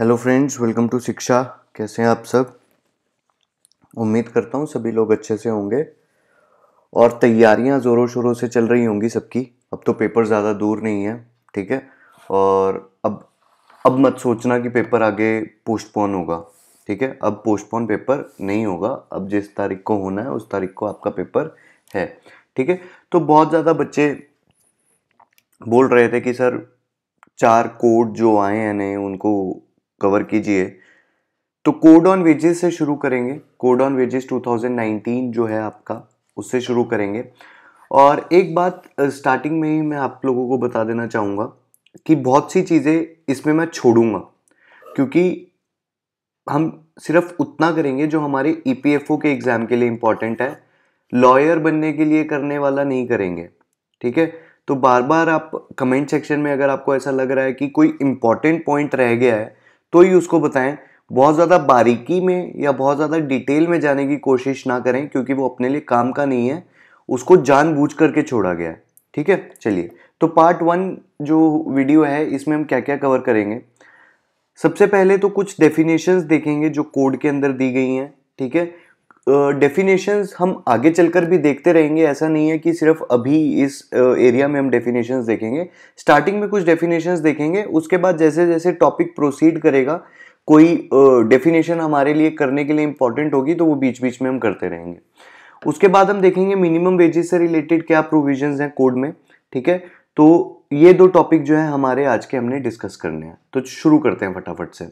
hello friends welcome to शिक्षा कैसे हैं आप सब उम्मीद करता हूँ सभी लोग अच्छे से होंगे और तैयारियाँ ज़ोरों शोरों से चल रही होंगी सबकी अब तो पेपर ज़्यादा दूर नहीं है ठीक है और अब अब मत सोचना कि पेपर आगे पोस्टपोन होगा ठीक है अब पोस्टपोन पेपर नहीं होगा अब जिस तारीख को होना है उस तारीख को आपका पेपर है ठीक है तो बहुत ज़्यादा बच्चे बोल रहे थे कि सर चार कोड जो आए हैं उनको कवर कीजिए तो कोड ऑन वेजेस से शुरू करेंगे कोड ऑन वेजेस 2019 जो है आपका उससे शुरू करेंगे और एक बात स्टार्टिंग में ही मैं आप लोगों को बता देना चाहूँगा कि बहुत सी चीज़ें इसमें मैं छोड़ूंगा क्योंकि हम सिर्फ उतना करेंगे जो हमारे ई e के एग्ज़ाम के लिए इम्पॉर्टेंट है लॉयर बनने के लिए करने वाला नहीं करेंगे ठीक है तो बार बार आप कमेंट सेक्शन में अगर आपको ऐसा लग रहा है कि कोई इम्पॉर्टेंट पॉइंट रह गया है तो ही उसको बताएं बहुत ज़्यादा बारीकी में या बहुत ज़्यादा डिटेल में जाने की कोशिश ना करें क्योंकि वो अपने लिए काम का नहीं है उसको जानबूझ करके छोड़ा गया है ठीक है चलिए तो पार्ट वन जो वीडियो है इसमें हम क्या क्या कवर करेंगे सबसे पहले तो कुछ डेफिनेशंस देखेंगे जो कोड के अंदर दी गई हैं ठीक है डेफिनेशंस हम आगे चलकर भी देखते रहेंगे ऐसा नहीं है कि सिर्फ अभी इस एरिया में हम डेफिनेशंस देखेंगे स्टार्टिंग में कुछ डेफिनेशंस देखेंगे उसके बाद जैसे जैसे टॉपिक प्रोसीड करेगा कोई डेफिनेशन हमारे लिए करने के लिए इंपॉर्टेंट होगी तो वो बीच बीच में हम करते रहेंगे उसके बाद हम देखेंगे मिनिमम वेजेस से रिलेटेड क्या प्रोविजन हैं कोड में ठीक है तो ये दो टॉपिक जो है हमारे आज के हमने डिस्कस करने हैं तो शुरू करते हैं फटाफट से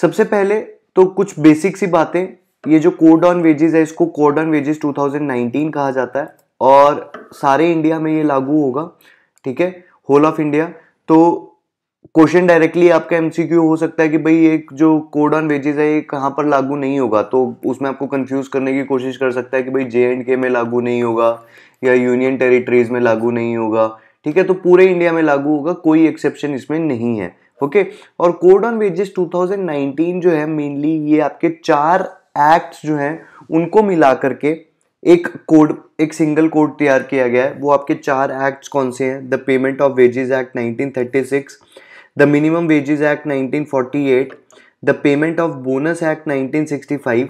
सबसे पहले तो कुछ बेसिक सी बातें ये जो कोड ऑन वेजेस है इसको कोड ऑन वेजेस 2019 कहा जाता है और सारे इंडिया में ये लागू होगा ठीक है होल ऑफ इंडिया तो क्वेश्चन डायरेक्टली आपका एमसीक्यू हो सकता है कि भाई एक जो कोड ऑन वेजेस है ये कहाँ पर लागू नहीं होगा तो उसमें आपको कंफ्यूज करने की कोशिश कर सकता है कि भाई जे एंड के में लागू नहीं होगा या यूनियन टेरिटरीज में लागू नहीं होगा ठीक है तो पूरे इंडिया में लागू होगा कोई एक्सेप्शन इसमें नहीं है ओके और कोड ऑन वेजेस 2019 जो है मेनली ये आपके चार एक्ट्स जो हैं उनको मिला करके एक कोड एक सिंगल कोड तैयार किया गया है वो आपके चार एक्ट्स कौन से हैं the payment of wages act 1936 the minimum wages act 1948 the payment of bonus act 1965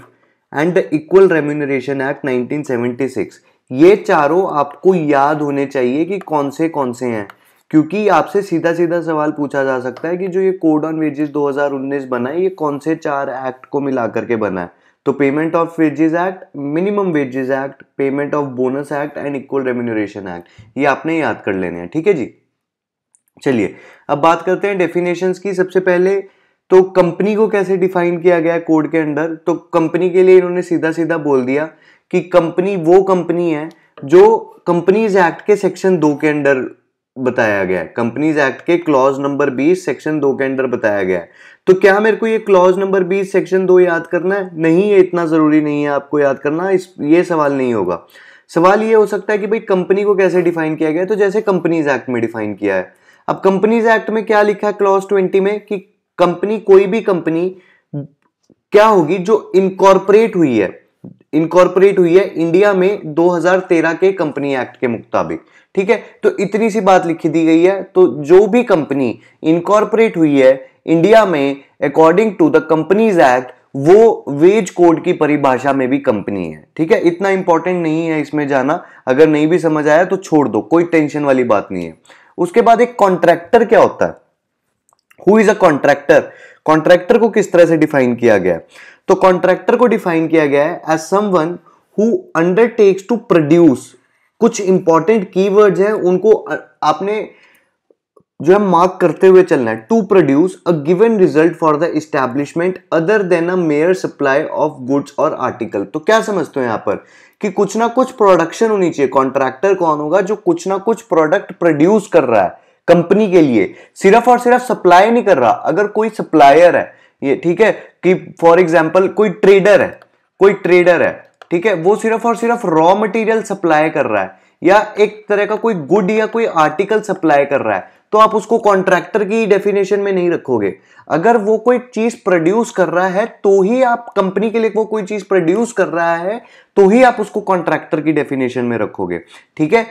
and the equal remuneration act 1976 ये चारों आपको याद होने चाहिए कि कौन से कौन से हैं क्योंकि आपसे सीधा सीधा सवाल पूछा जा सकता है कि जो ये कोड ऑन वेजेस 2019 बना है ये कौन से चार एक्ट को मिला करके बना है तो payment of wages act minimum wages act payment of bonus act and equal remuneration act ये आपने याद कर लेने हैं ठीक है जी चलिए अब बात करते हैं डेफिनेशंस की सबसे पहले तो कंपनी को कैसे डिफाइन किया गया कोड के अंदर तो कंपनी के लिए इन्होंने सीधा सीधा बोल दिया कि कंपनी वो कंपनी है जो कंपनीज एक्ट के सेक्शन दो के अंडर बताया गया है कंपनीज एक्ट के क्लॉज नंबर बीस सेक्शन दो के अंडर बताया गया है तो क्या मेरे को ये क्लॉज नंबर बीस सेक्शन दो याद करना है नहीं ये इतना ज़रूरी नहीं है आपको याद करना इस ये सवाल नहीं होगा सवाल ये हो सकता है कि भाई कंपनी को कैसे डिफाइन किया गया तो जैसे कंपनीज एक्ट में डिफाइन किया है अब कंपनीज एक्ट में क्या लिखा है क्लॉज ट्वेंटी में कि कंपनी कोई भी कंपनी क्या होगी जो इनकॉर्पोरेट हुई है इनकॉर्पोरेट हुई है इंडिया में 2013 के कंपनी एक्ट के मुताबिक ठीक है तो इतनी सी बात लिखी दी गई है तो जो भी कंपनी इनकॉर्पोरेट हुई है इंडिया में according to the companies act वो वेज कोड की परिभाषा में भी कंपनी है ठीक है इतना इंपॉर्टेंट नहीं है इसमें जाना अगर नहीं भी समझ आया तो छोड़ दो कोई टेंशन वाली बात नहीं है उसके बाद एक कॉन्ट्रैक्टर क्या होता है who is a contractor contractor को किस तरह से डिफाइन किया गया है तो कॉन्ट्रैक्टर को डिफाइन किया गया है as one who undertakes to produce कुछ इंपॉर्टेंट कीवर्ड्स हैं उनको आपने जो है मार्क करते हुए चलना है to produce a given result for the establishment other than a mere supply of goods और आर्टिकल तो क्या समझते हो यहां पर कि कुछ ना कुछ प्रोडक्शन होनी चाहिए कॉन्ट्रैक्टर कौन होगा जो कुछ ना कुछ प्रोडक्ट प्रोड्यूस कर रहा है कंपनी के लिए सिर्फ और सिर्फ सप्लाई नहीं कर रहा अगर कोई सप्लायर है ये ठीक है कि फॉर एग्जाम्पल कोई ट्रेडर है कोई ट्रेडर है ठीक है वो सिर्फ और सिर्फ रॉ मटेरियल सप्लाई कर रहा है या एक तरह का कोई गुड या कोई आर्टिकल सप्लाई कर रहा है तो आप उसको कॉन्ट्रैक्टर की डेफिनेशन में नहीं रखोगे अगर वो कोई चीज प्रोड्यूस कर रहा है तो ही आप कंपनी के लिए वो कोई चीज प्रोड्यूस कर रहा है तो ही आप उसको कॉन्ट्रैक्टर की डेफिनेशन में रखोगे ठीक है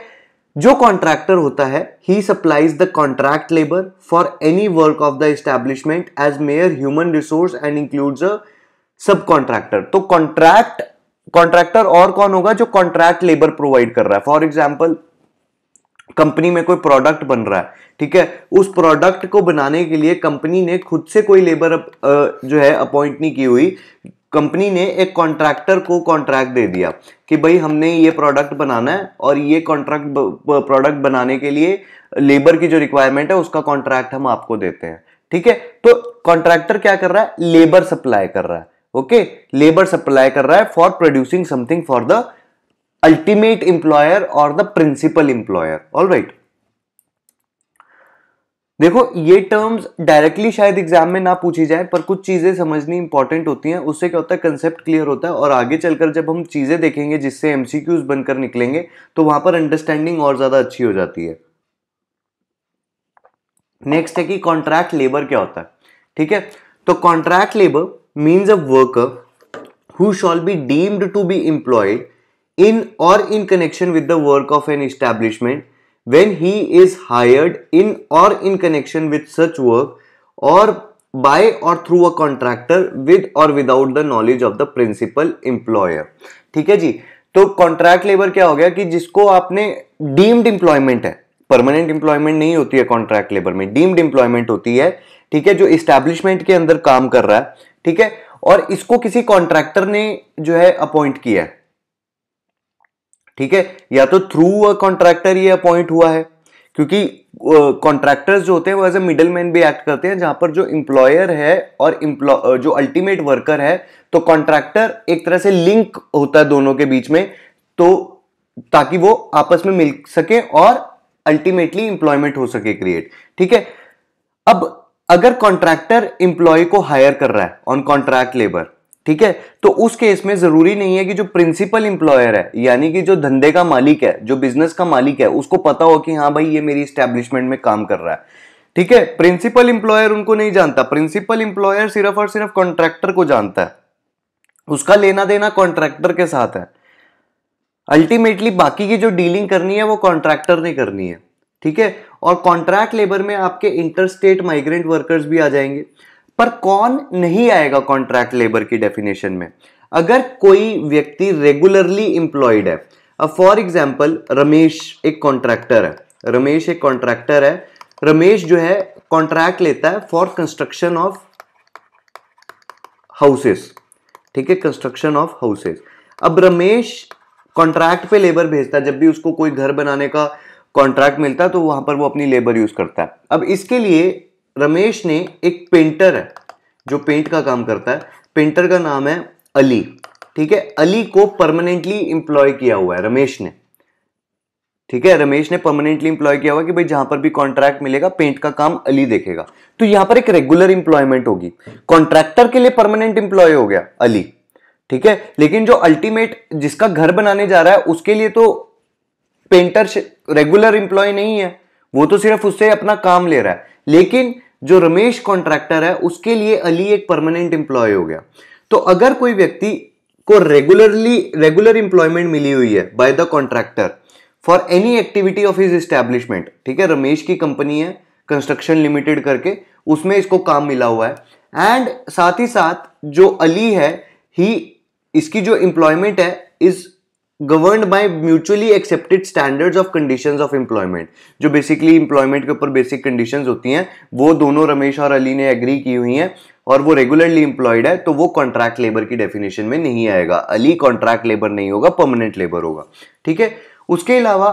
जो कॉन्ट्रैक्टर होता है ही supplies the contract labour for any work of the establishment as mere human resource and includes a sub contractor तो कॉन्ट्रैक्ट कॉन्ट्रैक्टर और कौन होगा जो कॉन्ट्रैक्ट लेबर प्रोवाइड कर रहा है फॉर एग्जाम्पल कंपनी में कोई प्रोडक्ट बन रहा है ठीक है उस प्रोडक्ट को बनाने के लिए कंपनी ने खुद से कोई लेबर जो है अपॉइंट नहीं की हुई कंपनी ने एक कॉन्ट्रैक्टर को कॉन्ट्रैक्ट दे दिया कि भाई हमने ये प्रोडक्ट बनाना है और ये कॉन्ट्रैक्ट प्रोडक्ट बनाने के लिए लेबर की जो रिक्वायरमेंट है उसका कॉन्ट्रैक्ट हम आपको देते हैं ठीक है तो कॉन्ट्रैक्टर क्या कर रहा है लेबर सप्लाई कर रहा है ओके लेबर सप्लाई कर रहा है for producing something for the ultimate employer और the principal employer all right देखो ये टर्म्स डायरेक्टली शायद एग्जाम में ना पूछी जाए पर कुछ चीज़ें समझनी इंपॉर्टेंट होती हैं उससे क्या होता है कंसेप्ट क्लियर होता है और आगे चलकर जब हम चीज़ें देखेंगे जिससे एमसीक्यूज बनकर निकलेंगे तो वहां पर अंडरस्टैंडिंग और ज़्यादा अच्छी हो जाती है नेक्स्ट है कि कॉन्ट्रैक्ट लेबर क्या होता है ठीक है तो contract labour means a worker who shall be deemed to be employed in और in connection with the work of an establishment when he is hired in or in connection with such work or by or through a contractor with or without the knowledge of the principal employer ठीक है जी तो contract labour क्या हो गया कि जिसको आपने deemed employment है परमानेंट इंप्लॉयमेंट नहीं होती है कॉन्ट्रैक्ट लेबर में डीम्ड इंप्लॉयमेंट होती है ठीक है जो इस्टेब्लिशमेंट के अंदर काम कर रहा है ठीक है और इसको किसी कॉन्ट्रैक्टर ने जो है अपॉइंट किया है ठीक है या तो थ्रू अ कॉन्ट्रैक्टर ये अपॉइंट हुआ है क्योंकि कॉन्ट्रैक्टर्स जो होते हैं वो एज ए मिडल मैन भी एक्ट करते हैं जहां पर जो इंप्लॉयर है और जो अल्टीमेट वर्कर है तो कॉन्ट्रैक्टर एक तरह से लिंक होता है दोनों के बीच में तो ताकि वो आपस में मिल सके और अल्टीमेटली इंप्लॉयमेंट हो सके क्रिएट ठीक है अब अगर कॉन्ट्रैक्टर इंप्लॉय को हायर कर रहा है ऑन कॉन्ट्रैक्ट लेबर ठीक है तो उस केस में जरूरी नहीं है कि जो प्रिंसिपल इंप्लॉयर है यानी कि जो धंधे का मालिक है जो बिजनेस का मालिक है उसको पता हो कि हाँ भाई ये मेरी स्टैब्लिशमेंट में काम कर रहा है ठीक है प्रिंसिपल इंप्लॉयर उनको नहीं जानता प्रिंसिपल इंप्लॉयर सिर्फ और सिर्फ कॉन्ट्रैक्टर को जानता है उसका लेना देना कॉन्ट्रैक्टर के साथ है अल्टीमेटली बाकी की जो डीलिंग करनी है वो कॉन्ट्रैक्टर ने करनी है ठीक है और कॉन्ट्रैक्ट लेबर में आपके इंटरस्टेट माइग्रेंट वर्कर्स भी आ जाएंगे पर कौन नहीं आएगा कॉन्ट्रैक्ट लेबर की डेफिनेशन में अगर कोई व्यक्ति रेगुलरली इंप्लॉयड है अब फॉर एग्जाम्पल रमेश एक कॉन्ट्रैक्टर है रमेश एक कॉन्ट्रैक्टर है रमेश जो है कॉन्ट्रैक्ट लेता है फॉर कंस्ट्रक्शन ऑफ हाउसेस ठीक है कंस्ट्रक्शन ऑफ हाउसेस अब रमेश कॉन्ट्रैक्ट पे लेबर भेजता है जब भी उसको कोई घर बनाने का कॉन्ट्रैक्ट मिलता है तो वहां पर वो अपनी लेबर यूज करता है अब इसके लिए रमेश ने एक पेंटर है जो पेंट का काम करता है पेंटर का नाम है अली ठीक है अली को परमानेंटली इंप्लॉय किया हुआ है रमेश ने ठीक है रमेश ने परमानेंटली इंप्लॉय किया हुआ कि भाई जहां पर भी कॉन्ट्रैक्ट मिलेगा पेंट का काम अली देखेगा तो यहां पर एक रेगुलर इंप्लॉयमेंट होगी कॉन्ट्रैक्टर के लिए परमानेंट इंप्लॉय हो गया अली ठीक है लेकिन जो अल्टीमेट जिसका घर बनाने जा रहा है उसके लिए तो पेंटर रेगुलर इंप्लॉय नहीं है वो तो सिर्फ उससे अपना काम ले रहा है लेकिन जो रमेश कॉन्ट्रैक्टर है उसके लिए अली एक परमानेंट एम्प्लॉय हो गया तो अगर कोई व्यक्ति को रेगुलरली रेगुलर इंप्लॉयमेंट मिली हुई है by the contractor for any activity of his establishment ठीक है रमेश की कंपनी है कंस्ट्रक्शन लिमिटेड करके उसमें इसको काम मिला हुआ है एंड साथ ही साथ जो अली है ही इसकी जो एम्प्लॉयमेंट है is govern by mutually accepted standards of conditions of employment जो बेसिकली एम्प्लॉयमेंट के ऊपर बेसिक कंडीशंस होती हैं वो दोनों रमेश और अली ने एग्री की हुई हैं और वो रेगुलरली एम्प्लॉयड है तो वो कॉन्ट्रैक्ट लेबर की डेफिनेशन में नहीं आएगा अली कॉन्ट्रैक्ट लेबर नहीं होगा परमानेंट लेबर होगा ठीक है उसके अलावा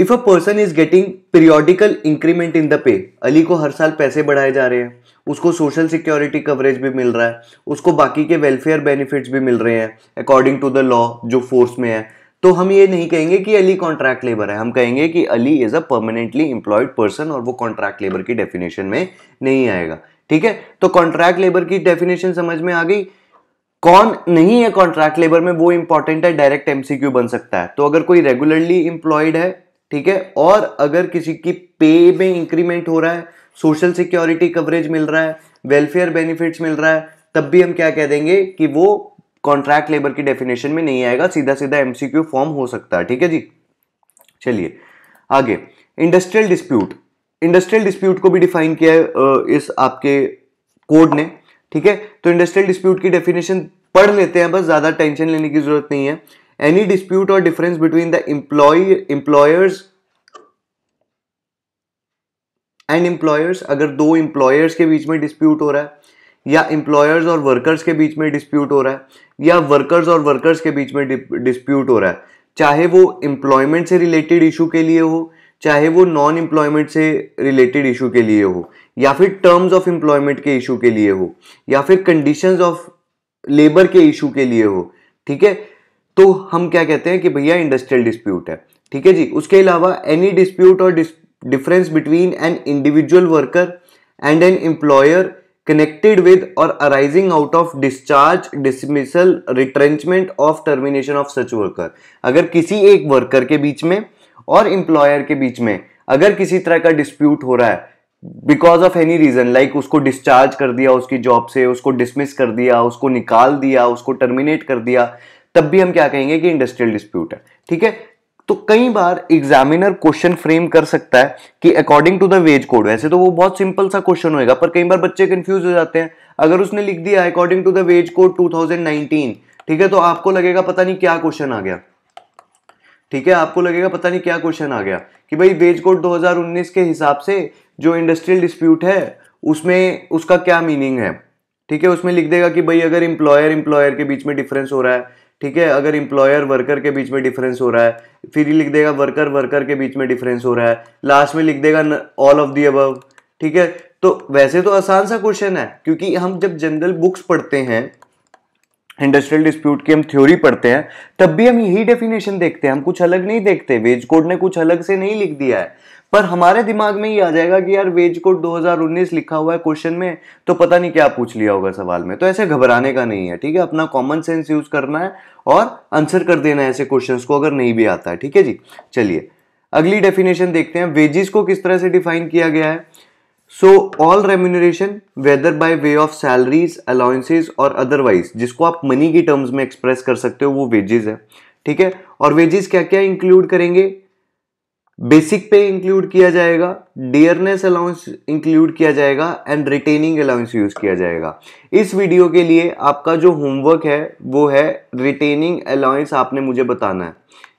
if a person is getting periodical increment in the pay Ali को हर साल पैसे बढ़ाए जा रहे हैं उसको सोशल सिक्योरिटी कवरेज भी मिल रहा है उसको बाकी के वेलफेयर बेनिफिट्स भी मिल रहे हैं अकॉर्डिंग टू द लॉ जो फोर्स में है तो हम ये नहीं कहेंगे कि अली कॉन्ट्रैक्ट लेबर है हम कहेंगे कि Ali is a permanently employed person और वो कॉन्ट्रैक्ट लेबर की डेफिनेशन में नहीं आएगा ठीक है तो कॉन्ट्रैक्ट लेबर की डेफिनेशन समझ में आ गई कौन नहीं है कॉन्ट्रैक्ट लेबर में वो इंपॉर्टेंट है डायरेक्ट एमसीक्यू बन सकता है तो अगर कोई रेगुलरली इंप्लॉयड है ठीक है और अगर किसी की पे में इंक्रीमेंट हो रहा है सोशल सिक्योरिटी कवरेज मिल रहा है वेलफेयर बेनिफिट्स मिल रहा है तब भी हम क्या कह देंगे कि वो कॉन्ट्रैक्ट लेबर की डेफिनेशन में नहीं आएगा सीधा सीधा एमसीक्यू फॉर्म हो सकता है ठीक है जी चलिए आगे इंडस्ट्रियल डिस्प्यूट इंडस्ट्रियल डिस्प्यूट को भी डिफाइन किया है इस आपके कोड ने ठीक है तो इंडस्ट्रियल डिस्प्यूट की डेफिनेशन पढ़ लेते हैं बस ज़्यादा टेंशन लेने की जरूरत नहीं है any dispute or difference between the employee employers and employers अगर दो एम्प्लॉयर्स के बीच में डिस्प्यूट हो रहा है या एम्प्लॉयर्स और वर्कर्स के बीच में डिस्प्यूट हो रहा है या वर्कर्स और वर्कर्स के बीच में डिस्प्यूट हो रहा है चाहे वो एम्प्लॉयमेंट से रिलेटेड इशू के लिए हो चाहे वो नॉन एम्प्लॉयमेंट से रिलेटेड इशू के लिए हो या फिर टर्म्स ऑफ एम्प्लॉयमेंट के इशू के लिए हो या फिर कंडीशंस ऑफ लेबर के इशू के लिए हो ठीक है तो हम क्या कहते हैं कि भैया इंडस्ट्रियल डिस्प्यूट है ठीक है जी उसके अलावा any dispute or difference between an individual worker and an employer connected with or arising out of discharge dismissal retrenchment of termination of such worker अगर किसी एक वर्कर के बीच में और एम्प्लॉयर के बीच में अगर किसी तरह का डिस्प्यूट हो रहा है because of any reason like उसको डिस्चार्ज कर दिया उसकी जॉब से उसको डिसमिस कर दिया उसको निकाल दिया उसको टर्मिनेट कर दिया तब भी हम क्या कहेंगे कि इंडस्ट्रियल डिस्प्यूट है ठीक है तो कई बार एग्जामिनर क्वेश्चन फ्रेम कर सकता है कि according to the wage code वैसे तो वो बहुत सिंपल सा क्वेश्चन होएगा पर कई बार बच्चे कंफ्यूज हो जाते हैं अगर उसने लिख दिया according to the wage code 2019 ठीक है तो आपको लगेगा पता नहीं क्या क्वेश्चन आ गया ठीक है आपको लगेगा पता नहीं क्या क्वेश्चन आ गया कि भाई वेज कोड 2019 के हिसाब से जो इंडस्ट्रियल डिस्प्यूट है उसमें उसका क्या मीनिंग है ठीक है उसमें लिख देगा कि भाई अगर इंप्लॉयर इंप्लॉयर के बीच में डिफरेंस हो रहा है ठीक है अगर इंप्लॉयर वर्कर के बीच में डिफरेंस हो रहा है फिर लिख देगा वर्कर वर्कर के बीच में डिफरेंस हो रहा है लास्ट में लिख देगा ऑल ऑफ दी अबव ठीक है तो वैसे तो आसान सा क्वेश्चन है क्योंकि हम जब जनरल बुक्स पढ़ते हैं इंडस्ट्रियल डिस्प्यूट की हम थ्योरी पढ़ते हैं तब भी हम यही डेफिनेशन देखते हैं हम कुछ अलग नहीं देखते वेज कोड ने कुछ अलग से नहीं लिख दिया है पर हमारे दिमाग में ये आ जाएगा कि यार वेज कोड 2019 लिखा हुआ है क्वेश्चन में तो पता नहीं क्या पूछ लिया होगा सवाल में तो ऐसे घबराने का नहीं है ठीक है अपना कॉमन सेंस यूज करना है और आंसर कर देना है ऐसे क्वेश्चन को अगर नहीं भी आता है ठीक है जी चलिए अगली डेफिनेशन देखते हैं वेजिस को किस तरह से डिफाइन किया गया है so all remuneration whether by way of salaries allowances or otherwise जिसको आप मनी की टर्म्स में एक्सप्रेस कर सकते हो वो वेजेस है ठीक है और वेजेस क्या क्या इंक्लूड करेंगे बेसिक पे इंक्लूड किया जाएगा डियरनेस अलाउंस इंक्लूड किया जाएगा एंड रिटेनिंग अलाउंस यूज किया जाएगा इस वीडियो के लिए आपका जो होमवर्क है वो है रिटेनिंग अलाउंस आपने मुझे बताना है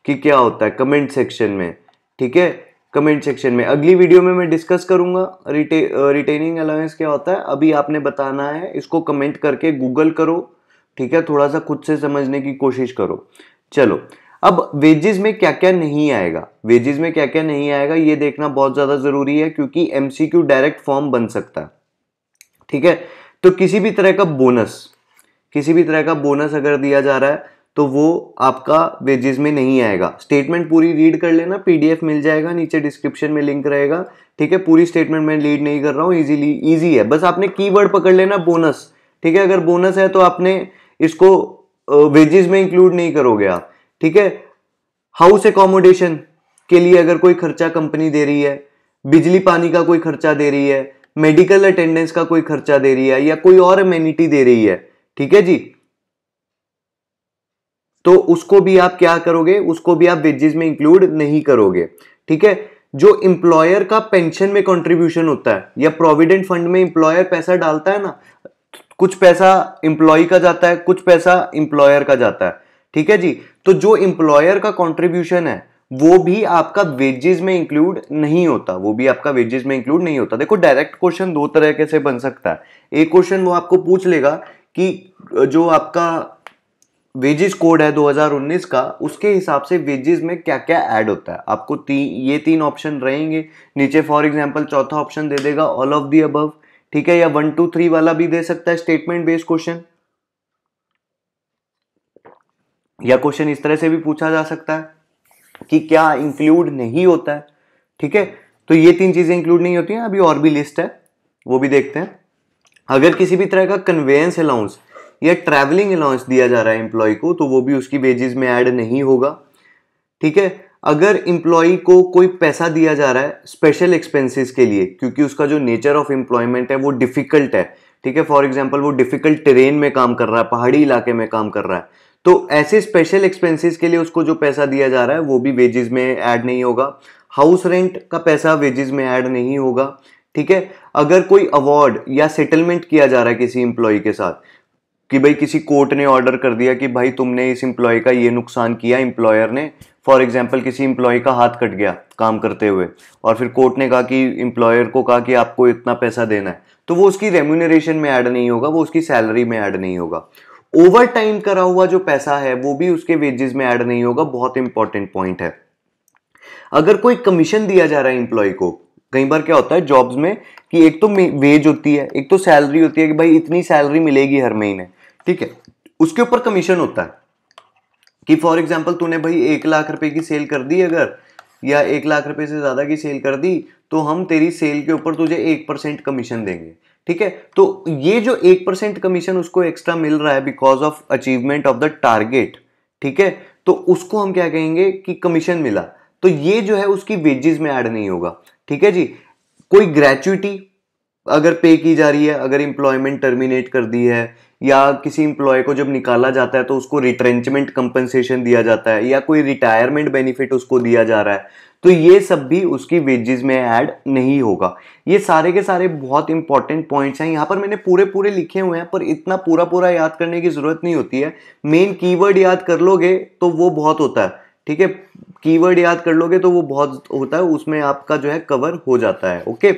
कि क्या होता है कमेंट सेक्शन में ठीक है कमेंट सेक्शन में अगली वीडियो में मैं डिस्कस करूंगा रिटे रिटेनिंग अलाउंस क्या होता है अभी आपने बताना है इसको कमेंट करके गूगल करो ठीक है थोड़ा सा खुद से समझने की कोशिश करो चलो अब वेजेस में क्या क्या नहीं आएगा वेजेस में क्या क्या नहीं आएगा ये देखना बहुत ज़्यादा ज़रूरी है क्योंकि एमसीक्यू डायरेक्ट फॉर्म बन सकता है ठीक है तो किसी भी तरह का बोनस किसी भी तरह का बोनस अगर दिया जा रहा है तो वो आपका वेजेस में नहीं आएगा स्टेटमेंट पूरी रीड कर लेना पीडीएफ मिल जाएगा नीचे डिस्क्रिप्शन में लिंक रहेगा ठीक है पूरी स्टेटमेंट मैं लीड नहीं कर रहा हूँ इजीली इजी है बस आपने कीवर्ड पकड़ लेना बोनस ठीक है अगर बोनस है तो आपने इसको वेजेस में इंक्लूड नहीं करोगे आप ठीक है हाउस एकोमोडेशन के लिए अगर कोई खर्चा कंपनी दे रही है बिजली पानी का कोई खर्चा दे रही है मेडिकल अटेंडेंस का कोई खर्चा दे रही है या कोई और अम्यूनिटी दे रही है ठीक है जी तो उसको भी आप क्या करोगे उसको भी आप वेजेस में इंक्लूड नहीं करोगे ठीक है जो इंप्लॉयर का पेंशन में कंट्रीब्यूशन होता है या प्रोविडेंट फंड में इंप्लॉयर पैसा डालता है ना कुछ पैसा इंप्लॉय का जाता है कुछ पैसा इंप्लॉयर का जाता है ठीक है जी तो जो एम्प्लॉयर का कॉन्ट्रीब्यूशन है वो भी आपका वेजेस में इंक्लूड नहीं होता वो भी आपका वेजेस में इंक्लूड नहीं होता देखो डायरेक्ट क्वेश्चन दो तरह से बन सकता है एक क्वेश्चन वो आपको पूछ लेगा कि जो आपका वेजेस कोड है 2019 का उसके हिसाब से वेजेस में क्या क्या ऐड होता है आपको ती, ये तीन ऑप्शन रहेंगे नीचे फॉर एग्जाम्पल चौथा ऑप्शन दे देगा ऑल ऑफ दी अबव ठीक है या वन टू थ्री वाला भी दे सकता है स्टेटमेंट बेस्ड क्वेश्चन या क्वेश्चन इस तरह से भी पूछा जा सकता है कि क्या इंक्लूड नहीं होता है ठीक है तो ये तीन चीज़ें इंक्लूड नहीं होती हैं अभी और भी लिस्ट है वो भी देखते हैं अगर किसी भी तरह का कन्वेयंस अलाउंस या ट्रैवलिंग अलाउंस दिया जा रहा है एम्प्लॉय को तो वो भी उसकी वेजेस में ऐड नहीं होगा ठीक है अगर एम्प्लॉय को कोई पैसा दिया जा रहा है स्पेशल एक्सपेंसेस के लिए क्योंकि उसका जो नेचर ऑफ एम्प्लॉयमेंट है वो डिफ़िकल्ट है ठीक है फॉर एग्जाम्पल वो डिफ़िकल्ट ट्रेन में काम कर रहा है पहाड़ी इलाके में काम कर रहा है तो ऐसे स्पेशल एक्सपेंसेस के लिए उसको जो पैसा दिया जा रहा है वो भी वेजेस में ऐड नहीं होगा हाउस रेंट का पैसा वेजेस में ऐड नहीं होगा ठीक है अगर कोई अवार्ड या सेटलमेंट किया जा रहा है किसी एम्प्लॉय के साथ कि भाई किसी कोर्ट ने ऑर्डर कर दिया कि भाई तुमने इस एम्प्लॉय का ये नुकसान किया एम्प्लॉयर ने फॉर एग्जाम्पल किसी एम्प्लॉय का हाथ कट गया काम करते हुए और फिर कोर्ट ने कहा कि एम्प्लॉयर को कहा कि आपको इतना पैसा देना है तो वो उसकी रेम्यूनरेशन में ऐड नहीं होगा वो उसकी सैलरी में ऐड नहीं होगा ओवर टाइम करा हुआ जो पैसा है वो भी उसके वेजेस में ऐड नहीं होगा बहुत इंपॉर्टेंट पॉइंट है अगर कोई कमीशन दिया जा रहा है इंप्लॉय को कई बार क्या होता है जॉब्स में कि एक तो वेज होती है एक तो सैलरी होती है कि भाई इतनी सैलरी मिलेगी हर महीने ठीक है उसके ऊपर कमीशन होता है कि फॉर एग्जाम्पल तूने भाई एक लाख रुपए की सेल कर दी अगर या एक लाख रुपए से ज़्यादा की सेल कर दी तो हम तेरी सेल के ऊपर तुझे एक परसेंट कमीशन देंगे ठीक है तो ये जो एक परसेंट कमीशन उसको एक्स्ट्रा मिल रहा है because of achievement of the target ठीक है तो उसको हम क्या कहेंगे कि कमीशन मिला तो ये जो है उसकी वेजेस में ऐड नहीं होगा ठीक है जी कोई ग्रेचुटी अगर पे की जा रही है अगर इंप्लॉयमेंट टर्मिनेट कर दी है या किसी इंप्लॉय को जब निकाला जाता है तो उसको रिट्रेंचमेंट कंपनसेशन दिया जाता है या कोई रिटायरमेंट बेनिफिट उसको दिया जा रहा है तो ये सब भी उसकी वेजेस में ऐड नहीं होगा ये सारे के सारे बहुत इंपॉर्टेंट पॉइंट्स हैं यहाँ पर मैंने पूरे पूरे लिखे हुए हैं पर इतना पूरा पूरा याद करने की ज़रूरत नहीं होती है मेन कीवर्ड याद कर लोगे तो वो बहुत होता है ठीक है कीवर्ड याद कर लोगे तो वो बहुत होता है उसमें आपका जो है कवर हो जाता है ओके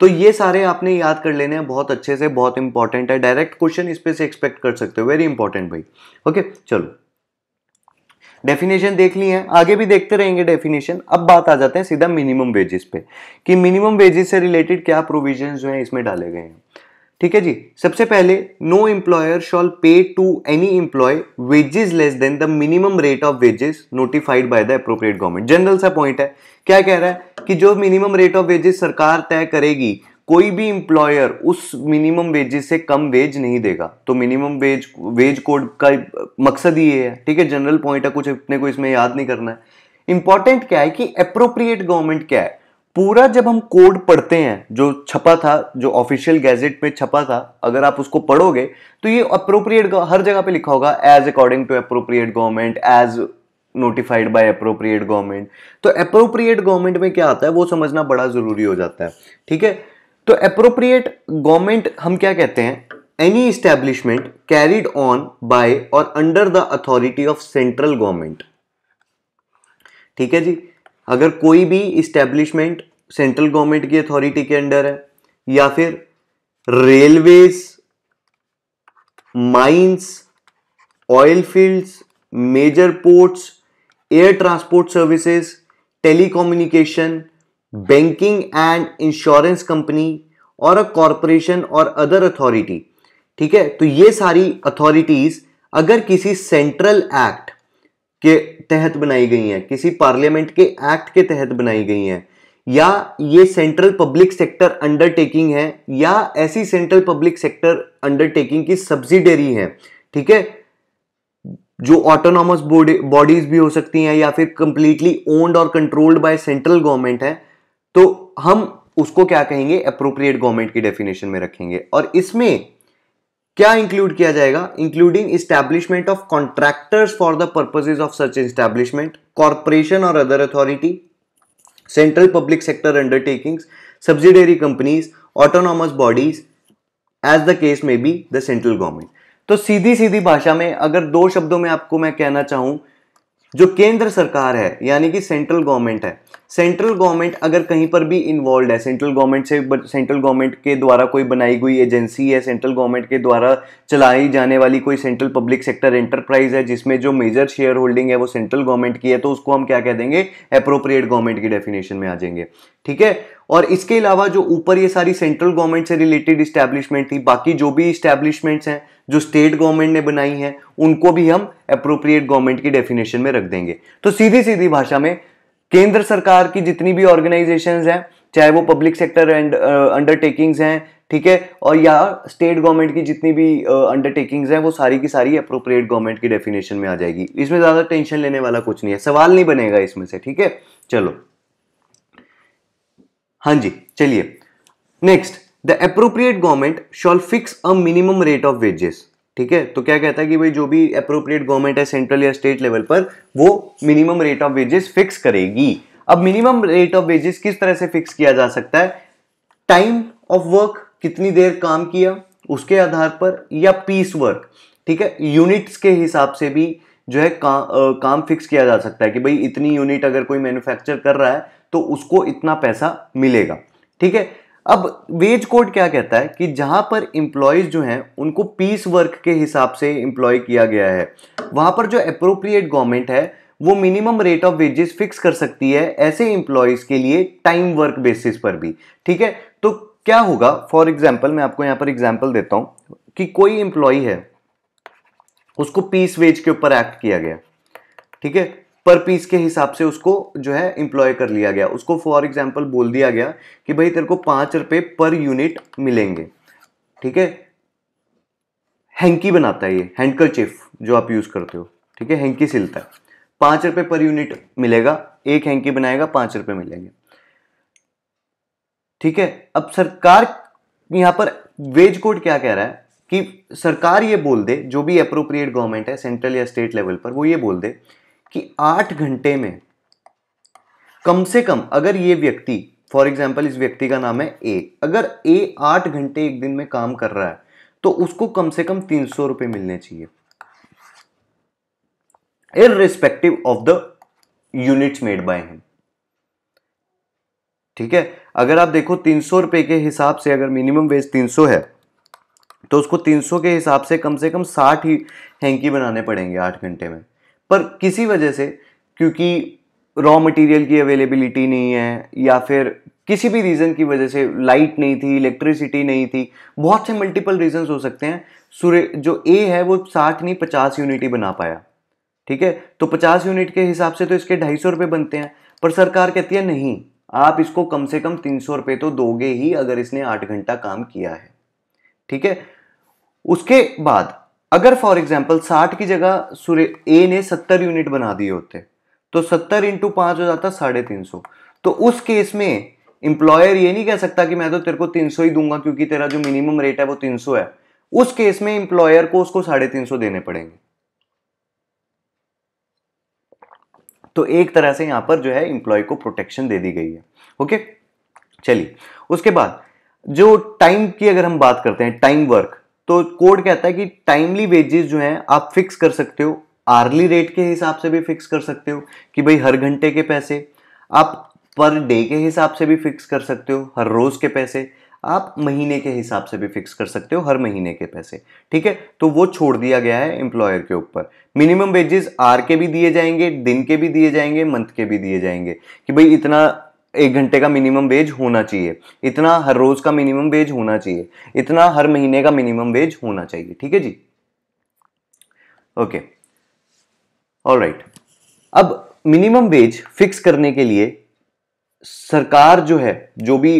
तो ये सारे आपने याद कर लेने हैं बहुत अच्छे से बहुत इंपॉर्टेंट है डायरेक्ट क्वेश्चन इस पे से एक्सपेक्ट कर सकते हो वेरी इंपॉर्टेंट भाई ओके चलो डेफिनेशन देख ली है आगे भी देखते रहेंगे डेफिनेशन अब बात आ जाते हैं सीधा मिनिमम वेजेस पे कि मिनिमम वेजेस से रिलेटेड क्या प्रोविजन जो है इसमें डाले गए हैं ठीक है जी सबसे पहले no employer shall pay to any employee wages less than the minimum rate of wages notified by the appropriate government general सा पॉइंट है क्या कह रहा है कि जो मिनिमम रेट ऑफ वेजेस सरकार तय करेगी कोई भी इंप्लॉयर उस मिनिमम वेजेस से कम वेज नहीं देगा तो मिनिमम वेज वेज कोड का मकसद ही ये है ठीक है जनरल पॉइंट है कुछ अपने को इसमें याद नहीं करना है इंपॉर्टेंट क्या है कि अप्रोप्रिएट गवर्नमेंट क्या है पूरा जब हम कोड पढ़ते हैं जो छपा था जो ऑफिशियल गैजेट में छपा था अगर आप उसको पढ़ोगे तो ये अप्रोप्रिएट हर जगह पे लिखा होगा as according to appropriate government as notified by appropriate government तो अप्रोप्रिएट गवर्नमेंट में क्या आता है वो समझना बड़ा जरूरी हो जाता है ठीक है तो अप्रोप्रिएट गवर्नमेंट हम क्या कहते हैं any establishment carried on by or under the authority of central government ठीक है जी अगर कोई भी इस्टेब्लिशमेंट सेंट्रल गवर्नमेंट की अथॉरिटी के अंडर है या फिर railways mines oil fields major ports air transport services telecommunication banking and insurance company or a corporation or other authority ठीक है तो ये सारी अथॉरिटीज अगर किसी सेंट्रल एक्ट के तहत बनाई गई हैं किसी पार्लियामेंट के एक्ट के तहत बनाई गई हैं या ये सेंट्रल पब्लिक सेक्टर अंडरटेकिंग है या ऐसी सेंट्रल पब्लिक सेक्टर अंडरटेकिंग की सब्सिडरी है ठीक है जो ऑटोनॉमस बॉडीज भी हो सकती हैं या फिर कंप्लीटली ओन्ड और कंट्रोल्ड बाय सेंट्रल गवर्नमेंट है तो हम उसको क्या कहेंगे अप्रोप्रिएट गवर्नमेंट की डेफिनेशन में रखेंगे और इसमें क्या इंक्लूड किया जाएगा including establishment of contractors for the purposes of such establishment corporation or other authority central public sector undertakings subsidiary companies autonomous bodies as the case may be the central government तो सीधी सीधी भाषा में अगर दो शब्दों में आपको मैं कहना चाहूं जो केंद्र सरकार है यानी कि सेंट्रल गवर्नमेंट है सेंट्रल गवर्नमेंट अगर कहीं पर भी इन्वॉल्व है सेंट्रल गवर्नमेंट से सेंट्रल गवर्नमेंट के द्वारा कोई बनाई हुई एजेंसी है सेंट्रल गवर्नमेंट के द्वारा चलाई जाने वाली कोई सेंट्रल पब्लिक सेक्टर एंटरप्राइज है जिसमें जो मेजर शेयर होल्डिंग है वो सेंट्रल गवर्नमेंट की है तो उसको हम क्या कह देंगे अप्रोप्रिएट गवर्नमेंट की डेफिनेशन में आ जाएंगे ठीक है और इसके अलावा जो ऊपर ये सारी सेंट्रल गवर्नमेंट से रिलेटेड इस्टेब्लिशमेंट थी बाकी जो भी इस्टेब्लिशमेंट्स हैं जो स्टेट गवर्नमेंट ने बनाई है उनको भी हम अप्रोप्रिएट गवर्नमेंट की डेफिनेशन में रख देंगे तो सीधी सीधी भाषा में केंद्र सरकार की जितनी भी ऑर्गेनाइजेशन हैं चाहे वो पब्लिक सेक्टर एंड अंडरटेकिंग्स हैं ठीक है और या स्टेट गवर्नमेंट की जितनी भी अंडरटेकिंग्स uh, हैं वो सारी की सारी अप्रोप्रिएट गवर्नमेंट की डेफिनेशन में आ जाएगी इसमें ज़्यादा टेंशन लेने वाला कुछ नहीं है सवाल नहीं बनेगा इसमें से ठीक है चलो हाँ जी चलिए next the appropriate government shall fix a minimum rate of wages ठीक है तो क्या कहता है कि भाई जो भी अप्रोप्रिएट गवर्नमेंट है सेंट्रल या स्टेट लेवल पर वो minimum rate of wages fix करेगी अब मिनिमम रेट ऑफ वेजेस किस तरह से फिक्स किया जा सकता है टाइम ऑफ वर्क कितनी देर काम किया उसके आधार पर या पीस वर्क ठीक है यूनिट्स के हिसाब से भी जो है का, आ, काम फिक्स किया जा सकता है कि भाई इतनी यूनिट अगर कोई मैन्युफैक्चर कर रहा है तो उसको इतना पैसा मिलेगा ठीक है अब वेज कोड क्या कहता है कि जहां पर इंप्लॉयज जो हैं उनको पीस वर्क के हिसाब से इंप्लॉय किया गया है वहां पर जो अप्रोप्रिएट गवर्नमेंट है वो minimum rate of wages fix कर सकती है ऐसे इंप्लॉयज के लिए टाइम वर्क बेसिस पर भी ठीक है तो क्या होगा फॉर एग्जाम्पल मैं आपको यहां पर एग्जाम्पल देता हूं कि कोई इंप्लॉय है उसको पीस वेज के ऊपर एक्ट किया गया ठीक है पर पीस के हिसाब से उसको जो है इंप्लॉय कर लिया गया उसको फॉर एग्जाम्पल बोल दिया गया कि भाई तेरे को पांच रुपए पर यूनिट मिलेंगे ठीक है हैंकी बनाता है ये हैंडकरचिफ जो आप यूज़ करते हो ठीक है हैंकी सिलता है पांच रुपए पर यूनिट मिलेगा एक हैंकी बनाएगा पांच रुपए मिलेंगे ठीक है अब सरकार यहां पर वेज कोड क्या कह रहा है कि सरकार ये बोल दे जो भी अप्रोप्रिएट गवर्नमेंट है सेंट्रल या स्टेट लेवल पर वो ये बोल दे कि आठ घंटे में कम से कम अगर ये व्यक्ति फॉर एग्जाम्पल इस व्यक्ति का नाम है ए अगर ए आठ घंटे एक दिन में काम कर रहा है तो उसको कम से कम तीन सौ रुपए मिलने चाहिए respective of the units made by him ठीक है अगर आप देखो तीन सौ रुपए के हिसाब से अगर मिनिमम वेज तीन सौ है तो उसको तीन सौ के हिसाब से कम से कम साठ ही हैंकी बनाने पड़ेंगे आठ घंटे में पर किसी वजह से क्योंकि रॉ मटेरियल की अवेलेबिलिटी नहीं है या फिर किसी भी रीज़न की वजह से लाइट नहीं थी इलेक्ट्रिसिटी नहीं थी बहुत से मल्टीपल रीजंस हो सकते हैं सूर्य जो ए है वो साठ नहीं पचास यूनिट ही बना पाया ठीक है तो पचास यूनिट के हिसाब से तो इसके ढाई सौ रुपये बनते हैं पर सरकार कहती है नहीं आप इसको कम से कम तीन सौ रुपये तो दोगे ही अगर इसने आठ घंटा काम किया है ठीक है उसके बाद अगर फॉर एग्जाम्पल साठ की जगह सूर्य ए ने सत्तर यूनिट बना दिए होते तो सत्तर इंटू पांच हो जाता साढ़े तीन सौ तो उस केस में इंप्लॉयर ये नहीं कह सकता कि मैं तो तेरे को तीन सौ ही दूंगा क्योंकि तेरा जो मिनिमम रेट है वो तीन सौ है उस केस में इंप्लॉयर को उसको साढ़े तीन सौ देने पड़ेंगे तो एक तरह से यहां पर जो है इंप्लॉय को प्रोटेक्शन दे दी गई है ओके चलिए उसके बाद जो टाइम की अगर हम बात करते हैं टाइम वर्क तो कोड कहता है कि टाइमली वेजेस जो हैं आप फिक्स कर सकते हो आर्ली रेट के हिसाब से भी फिक्स कर सकते हो कि भाई हर घंटे के पैसे आप पर डे के हिसाब से भी फिक्स कर सकते हो हर रोज़ के पैसे आप महीने के हिसाब से भी फिक्स कर सकते हो हर महीने के पैसे ठीक है तो वो छोड़ दिया गया है एम्प्लॉयर के ऊपर मिनिमम वेजेस आर के भी दिए जाएंगे दिन के भी दिए जाएंगे मंथ के भी दिए जाएंगे कि भाई इतना एक घंटे का मिनिमम वेज होना चाहिए इतना हर रोज़ का मिनिमम वेज होना चाहिए इतना हर महीने का मिनिमम वेज होना चाहिए ठीक है जी ओके ऑल राइट अब मिनिमम वेज फिक्स करने के लिए सरकार जो है जो भी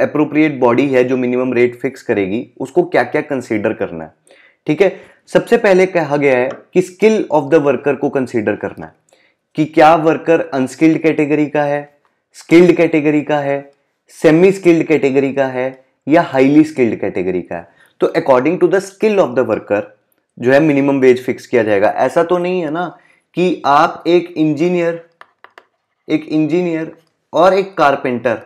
अप्रोप्रिएट बॉडी है जो मिनिमम रेट फिक्स करेगी उसको क्या क्या कंसीडर करना है ठीक है सबसे पहले कहा गया है कि स्किल ऑफ द वर्कर को कंसीडर करना है कि क्या वर्कर अनस्किल्ड कैटेगरी का है स्किल्ड कैटेगरी का है सेमी स्किल्ड कैटेगरी का है या हाईली स्किल्ड कैटेगरी का है तो according to the skill of the worker जो है मिनिमम वेज फिक्स किया जाएगा ऐसा तो नहीं है ना कि आप एक इंजीनियर एक इंजीनियर और एक कारपेंटर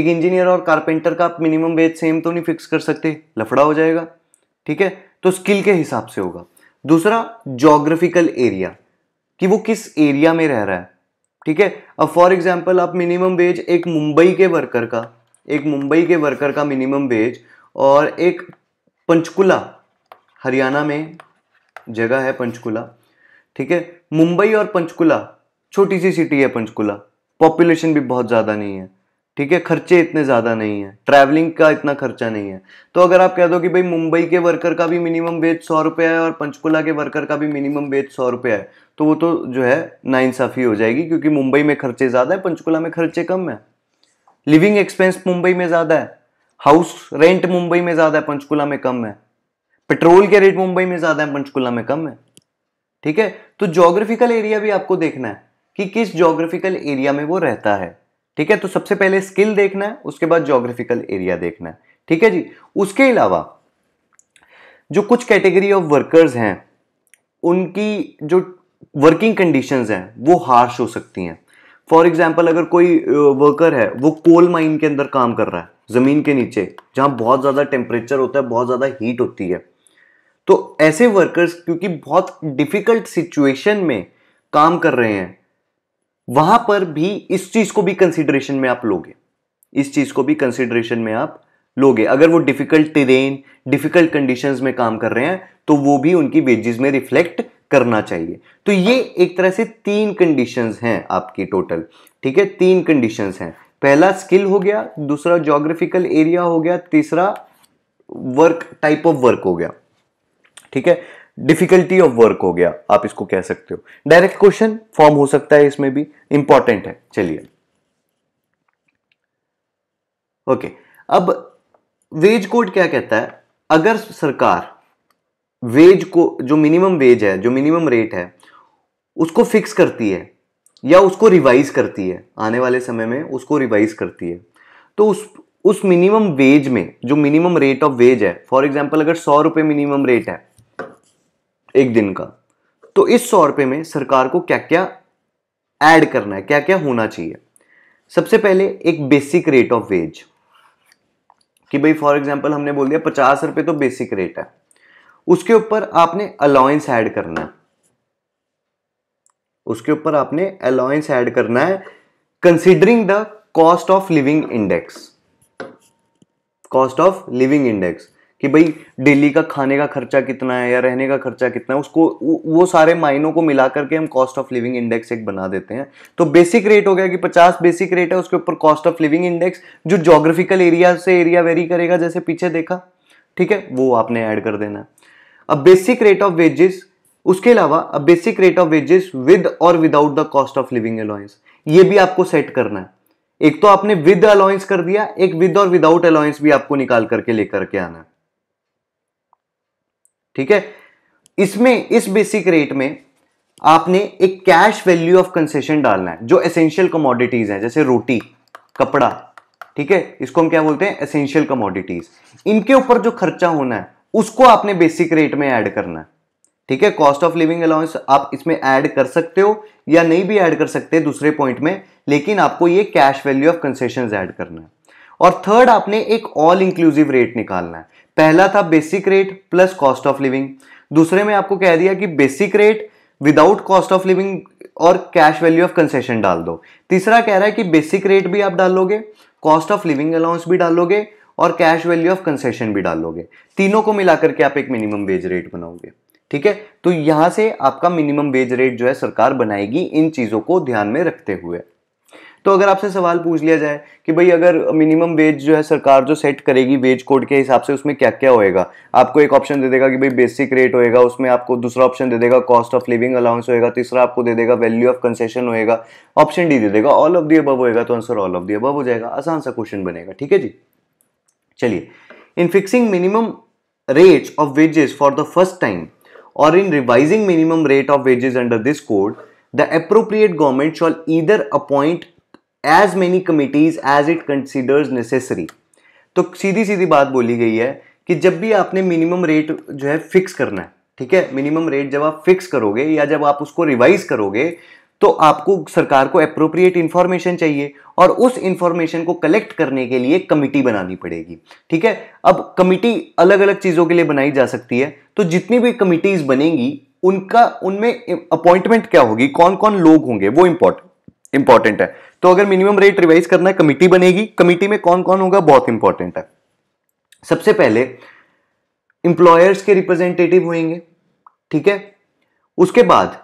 एक इंजीनियर और कारपेंटर का आप मिनिमम वेज सेम तो नहीं फिक्स कर सकते लफड़ा हो जाएगा ठीक है तो स्किल के हिसाब से होगा दूसरा जोग्राफिकल एरिया कि वो किस एरिया में रह रहा है ठीक है अब फॉर एग्जाम्पल आप मिनिमम वेज एक मुंबई के वर्कर का एक मुंबई के वर्कर का मिनिमम वेज और एक पंचकुला हरियाणा में जगह है पंचकुला ठीक है मुंबई और पंचकुला छोटी सी सिटी है पंचकुला पॉपुलेशन भी बहुत ज़्यादा नहीं है ठीक है खर्चे इतने ज़्यादा नहीं है ट्रैवलिंग का इतना खर्चा नहीं है तो अगर आप कह दो कि भाई मुंबई के वर्कर का भी मिनिमम वेज सौ रुपया है और पंचकुला के वर्कर का भी मिनिमम वेज सौ रुपया है तो वो तो जो है नाइंसाफ़ी हो जाएगी क्योंकि मुंबई में खर्चे ज़्यादा है पंचकुला में खर्चे कम है लिविंग एक्सपेंस मुंबई में ज़्यादा है हाउस रेंट मुंबई में ज़्यादा है पंचकुला में कम है पेट्रोल के रेट मुंबई में ज़्यादा है पंचकुला में कम है ठीक है तो जोग्राफिकल एरिया भी आपको देखना है कि किस जोग्राफिकल एरिया में वो रहता है ठीक है तो सबसे पहले स्किल देखना है उसके बाद जोग्राफिकल एरिया देखना है ठीक है जी उसके अलावा जो कुछ कैटेगरी ऑफ वर्कर्स हैं उनकी जो वर्किंग कंडीशंस हैं वो हार्श हो सकती हैं फॉर एग्जाम्पल अगर कोई वर्कर है वो कोल माइन के अंदर काम कर रहा है ज़मीन के नीचे जहां बहुत ज़्यादा टेम्परेचर होता है बहुत ज़्यादा हीट होती है तो ऐसे वर्कर्स क्योंकि बहुत डिफ़िकल्ट सिचुएशन में काम कर रहे हैं वहां पर भी इस चीज़ को भी कंसिडरेशन में आप लोगे इस चीज़ को भी कंसिडरेशन में आप लोगे अगर वो डिफ़िकल्ट टेरेन डिफ़िकल्ट कंडीशंस में काम कर रहे हैं तो वो भी उनकी वेजेस में रिफ्लेक्ट करना चाहिए तो ये एक तरह से तीन कंडीशंस हैं आपकी टोटल ठीक है तीन कंडीशंस हैं पहला स्किल हो गया दूसरा जोग्राफिकल एरिया हो गया तीसरा वर्क टाइप ऑफ वर्क हो गया ठीक है डिफिकल्टी ऑफ वर्क हो गया आप इसको कह सकते हो डायरेक्ट क्वेश्चन फॉर्म हो सकता है इसमें भी इंपॉर्टेंट है चलिए ओके okay, अब वेज कोड क्या कहता है अगर सरकार वेज को जो मिनिमम वेज है जो मिनिमम रेट है उसको फिक्स करती है या उसको रिवाइज करती है आने वाले समय में उसको रिवाइज करती है तो उस उस मिनिमम वेज में जो मिनिमम रेट ऑफ वेज है फॉर एग्जाम्पल अगर सौ रुपये मिनिमम रेट है एक दिन का तो इस सौ रुपये में सरकार को क्या क्या ऐड करना है क्या क्या होना चाहिए सबसे पहले एक बेसिक रेट ऑफ वेज कि भाई फॉर एग्जाम्पल हमने बोल दिया पचास रुपये तो बेसिक रेट है उसके ऊपर आपने अलाउंस ऐड करना है उसके ऊपर आपने अलाउंस ऐड करना है considering the cost of living index cost of living index कि भाई डेली का खाने का खर्चा कितना है या रहने का खर्चा कितना है उसको वो सारे मायनों को मिला करके हम कॉस्ट ऑफ लिविंग इंडेक्स एक बना देते हैं तो बेसिक रेट हो गया कि 50 बेसिक रेट है उसके ऊपर कॉस्ट ऑफ लिविंग इंडेक्स जो जोग्राफिकल एरिया से एरिया वेरी करेगा जैसे पीछे देखा ठीक है वो आपने ऐड कर देना है अब बेसिक रेट ऑफ वेजेस उसके अलावा अब basic rate of wages with or without the cost of living allowance ये भी आपको सेट करना है एक तो आपने विद अलाउंस कर दिया एक विद और विदाउट अलाउंस भी आपको निकाल करके लेकर के आना है ठीक है इसमें इस बेसिक रेट में आपने एक कैश वैल्यू ऑफ कंसेशन डालना है जो एसेंशियल कमोडिटीज है जैसे रोटी कपड़ा ठीक है इसको हम क्या बोलते हैं एसेंशियल कमोडिटीज इनके ऊपर जो खर्चा होना है उसको आपने बेसिक रेट में ऐड करना है ठीक है कॉस्ट ऑफ लिविंग अलाउंस आप इसमें ऐड कर सकते हो या नहीं भी ऐड कर सकते दूसरे पॉइंट में लेकिन आपको ये cash value of concession add करना है और थर्ड आपने एक ऑल इंक्लूसिव रेट निकालना है पहला था basic rate plus cost of living दूसरे में आपको कह दिया कि basic rate without cost of living और कैश वैल्यू ऑफ कंसेशन डाल दो तीसरा कह रहा है कि बेसिक रेट भी आप डालोगे कॉस्ट ऑफ लिविंग अलाउंस भी डालोगे और कैश वैल्यू ऑफ कंसेशन भी डालोगे तीनों को मिलाकर के आप एक मिनिमम वेज रेट बनाओगे ठीक है तो यहां से आपका मिनिमम वेज रेट जो है सरकार बनाएगी इन चीजों को ध्यान में रखते हुए तो अगर आपसे सवाल पूछ लिया जाए कि भाई अगर मिनिमम वेज जो है सरकार जो सेट करेगी वेज कोड के हिसाब से उसमें क्या क्या होएगा आपको एक ऑप्शन दे देगा कि भाई बेसिक रेट होएगा उसमें आपको दूसरा ऑप्शन दे देगा कॉस्ट ऑफ लिविंग अलाउंस होएगा तीसरा आपको दे देगा वैल्यू ऑफ कंसेशन होएगा ऑप्शन डी दे देगा ऑल ऑफ दी अबव होएगा तो answer all of the above हो जाएगा आसान सा क्वेश्चन बनेगा ठीक है जी चलिए in fixing minimum rates of wages for the first time or in revising minimum rate of wages under this code the appropriate government shall either appoint as many committees as it considers necessary तो सीधी सीधी बात बोली गई है कि जब भी आपने मिनिमम रेट जो है फिक्स करना है ठीक है मिनिमम रेट जब आप फिक्स करोगे या जब आप उसको रिवाइज करोगे तो आपको सरकार को अप्रोप्रिएट इंफॉर्मेशन चाहिए और उस इंफॉर्मेशन को कलेक्ट करने के लिए कमिटी बनानी पड़ेगी ठीक है अब कमिटी अलग अलग चीज़ों के लिए बनाई जा सकती है तो जितनी भी कमिटीज बनेंगी उनका उनमें अपॉइंटमेंट क्या होगी कौन कौन लोग होंगे वो इंपॉर्टेंट इंपॉर्टेंट है तो अगर मिनिमम रेट रिवाइज करना है कमिटी बनेगी कमिटी में कौन कौन होगा बहुत इंपॉर्टेंट है सबसे पहले इंप्लॉयर्स के रिप्रेजेंटेटिव होंगे ठीक है उसके बाद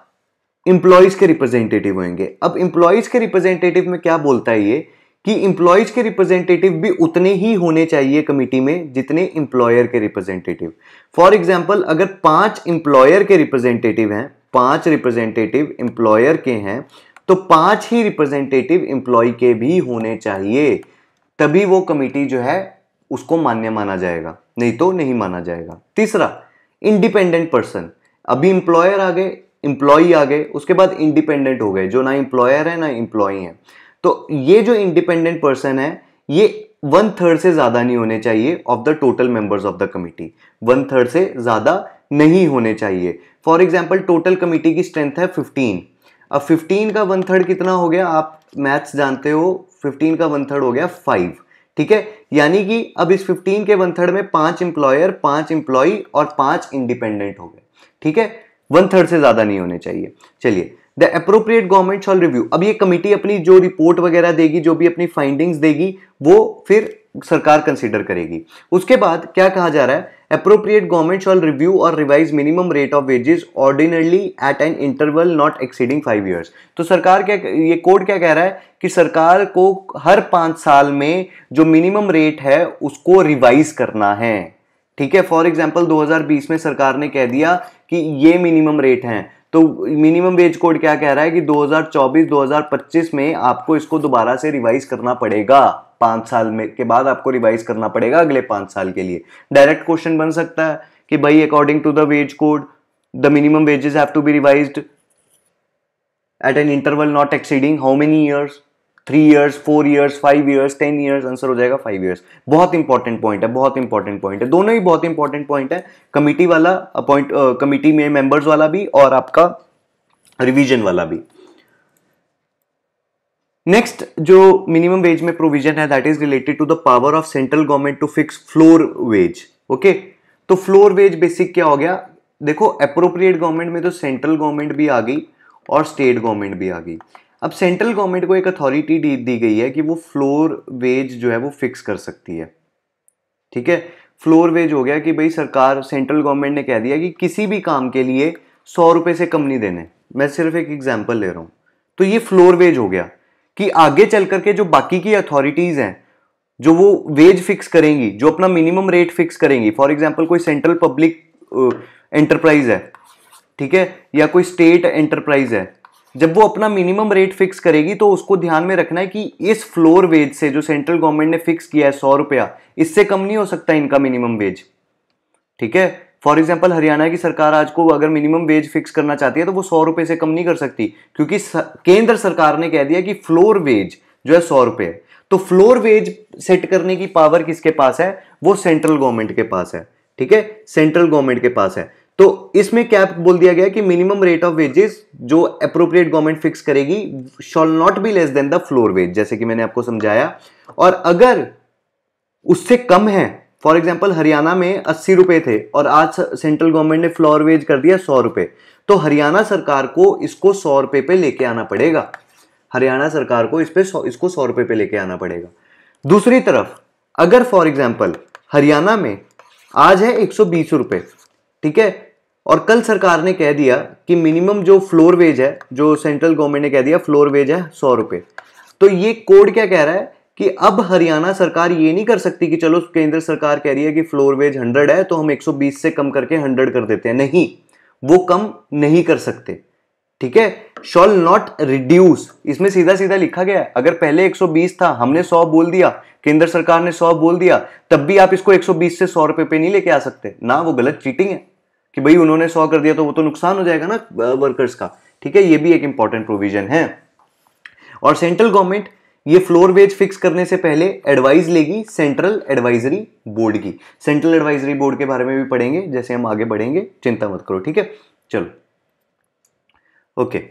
इंप्लॉयज के रिप्रेजेंटेटिव होंगे अब इंप्लॉयज के रिप्रेजेंटेटिव में क्या बोलता है ये कि इंप्लॉयज के रिप्रेजेंटेटिव भी उतने ही होने चाहिए कमिटी में जितने इंप्लॉयर के रिप्रेजेंटेटिव फॉर एग्जाम्पल अगर पांच इंप्लॉयर के रिप्रेजेंटेटिव हैं पांच रिप्रेजेंटेटिव इंप्लॉयर के हैं तो पांच ही रिप्रेजेंटेटिव इंप्लॉय के भी होने चाहिए तभी वो कमिटी जो है उसको मान्य माना जाएगा नहीं तो नहीं माना जाएगा तीसरा इंडिपेंडेंट पर्सन अभी इंप्लॉयर आ गए इंप्लॉई आ गए उसके बाद इंडिपेंडेंट हो गए जो ना इंप्लॉयर है ना इंप्लॉई है तो ये जो इंडिपेंडेंट पर्सन है ये वन थर्ड से ज़्यादा नहीं होने चाहिए of the total members of the committee one third से ज़्यादा नहीं होने चाहिए फॉर एग्जाम्पल टोटल कमिटी की स्ट्रेंथ है फिफ्टीन अब फिफ्टीन का वन थर्ड कितना हो गया आप मैथ्स जानते हो फिफ्टीन का वन थर्ड हो गया फाइव ठीक है यानी कि अब इस फिफ्टीन के वन थर्ड में पांच इंप्लॉयर पांच इंप्लॉई और पांच इंडिपेंडेंट हो गए ठीक है वन थर्ड से ज़्यादा नहीं होने चाहिए चलिए the appropriate government shall review अब ये कमेटी अपनी जो रिपोर्ट वगैरह देगी जो भी अपनी फाइंडिंग्स देगी वो फिर सरकार कंसिडर करेगी उसके बाद क्या कहा जा रहा है appropriate government shall review or revise minimum rate of wages ordinarily at an interval not exceeding five years तो सरकार क्या ये कोड क्या कह रहा है कि सरकार को हर पांच साल में जो मिनिमम रेट है उसको रिवाइज करना है ठीक है फॉर एग्जाम्पल 2020 में सरकार ने कह दिया कि ये मिनिमम रेट हैं तो मिनिमम वेज कोड क्या कह रहा है कि 2024-2025 में आपको इसको दोबारा से रिवाइज करना पड़ेगा पांच साल में के बाद आपको रिवाइज करना पड़ेगा अगले पांच साल के लिए डायरेक्ट क्वेश्चन बन सकता है कि भाई according to the wage code the minimum wages have to be revised at an interval not exceeding how many years three years four years five years ten years answer हो जाएगा five years बहुत important point है बहुत important point है दोनों ही बहुत important point है कमिटी वाला अपॉइंट कमिटी में मेंबर्स वाला भी और आपका रिवीजन वाला भी नेक्स्ट जो मिनिमम वेज में प्रोविजन है that is related to the power of central government to fix floor wage okay तो फ्लोर वेज बेसिक क्या हो गया देखो अप्रोप्रिएट गवर्नमेंट में तो सेंट्रल गवर्नमेंट भी आ गई और स्टेट गवर्नमेंट भी आ गई अब सेंट्रल गवर्नमेंट को एक अथॉरिटी दी, दी गई है कि वो फ्लोर वेज जो है वो फिक्स कर सकती है ठीक है फ्लोर वेज हो गया कि भाई सरकार सेंट्रल गवर्नमेंट ने कह दिया कि किसी भी काम के लिए सौ रुपये से कम नहीं देने मैं सिर्फ एक एग्जाम्पल ले रहा हूँ तो ये फ्लोर वेज हो गया कि आगे चल करके जो बाकी की अथॉरिटीज़ हैं जो वो वेज फिक्स करेंगी जो अपना मिनिमम रेट फिक्स करेंगी फॉर एग्जाम्पल कोई सेंट्रल पब्लिक एंटरप्राइज है ठीक है या कोई स्टेट एंटरप्राइज है जब वो अपना मिनिमम रेट फिक्स करेगी तो उसको ध्यान में रखना है कि इस फ्लोर वेज से जो सेंट्रल गवर्नमेंट ने फिक्स किया है सौ रुपया इससे कम नहीं हो सकता इनका मिनिमम वेज ठीक है फॉर एग्जाम्पल हरियाणा की सरकार आज को अगर मिनिमम वेज फिक्स करना चाहती है तो वो सौ रुपए से कम नहीं कर सकती क्योंकि केंद्र सरकार ने कह दिया कि फ्लोर वेज जो है सौ रुपये तो फ्लोर वेज सेट करने की पावर किसके पास है वो सेंट्रल गवर्नमेंट के पास है ठीक है सेंट्रल गवर्नमेंट के पास है तो इसमें क्या बोल दिया गया कि मिनिमम रेट ऑफ वेजेस जो अप्रोप्रिएट गवर्नमेंट फिक्स करेगी shall not be less than the floor wage जैसे कि मैंने आपको समझाया और अगर उससे कम है फॉर एग्जाम्पल हरियाणा में अस्सी रुपए थे और आज सेंट्रल गवर्नमेंट ने फ्लोर वेज कर दिया सौ रुपए तो हरियाणा सरकार को इसको सौ रुपए पे लेके आना पड़ेगा हरियाणा सरकार को इस पे सौ इसको सौ रुपए पे लेके आना पड़ेगा दूसरी तरफ अगर फॉर एग्जाम्पल हरियाणा में आज है एक सौ बीस रुपए ठीक है और कल सरकार ने कह दिया कि मिनिमम जो फ्लोर वेज है जो सेंट्रल गवर्नमेंट ने कह दिया फ्लोर वेज है सौ रुपए तो ये कोड क्या कह रहा है कि अब हरियाणा सरकार ये नहीं कर सकती कि चलो केंद्र सरकार कह रही है कि फ्लोर वेज हंड्रेड है तो हम एक से कम करके हंड्रेड कर देते हैं नहीं वो कम नहीं कर सकते ठीक है शॉल नॉट रिड्यूस इसमें सीधा सीधा लिखा गया है अगर पहले 120 था हमने 100 बोल दिया केंद्र सरकार ने 100 बोल दिया तब भी आप इसको 120 से 100 रुपए पे नहीं लेके आ सकते ना वो गलत चीटिंग है कि भाई उन्होंने सौ कर दिया तो वो तो नुकसान हो जाएगा ना वर्कर्स का ठीक है ये भी एक इंपॉर्टेंट प्रोविजन है और सेंट्रल गवर्नमेंट ये फ्लोर वेज फिक्स करने से पहले एडवाइस लेगी सेंट्रल एडवाइजरी बोर्ड की सेंट्रल एडवाइजरी बोर्ड के बारे में भी पढ़ेंगे जैसे हम आगे बढ़ेंगे चिंता मत करो ठीक है चलो ओके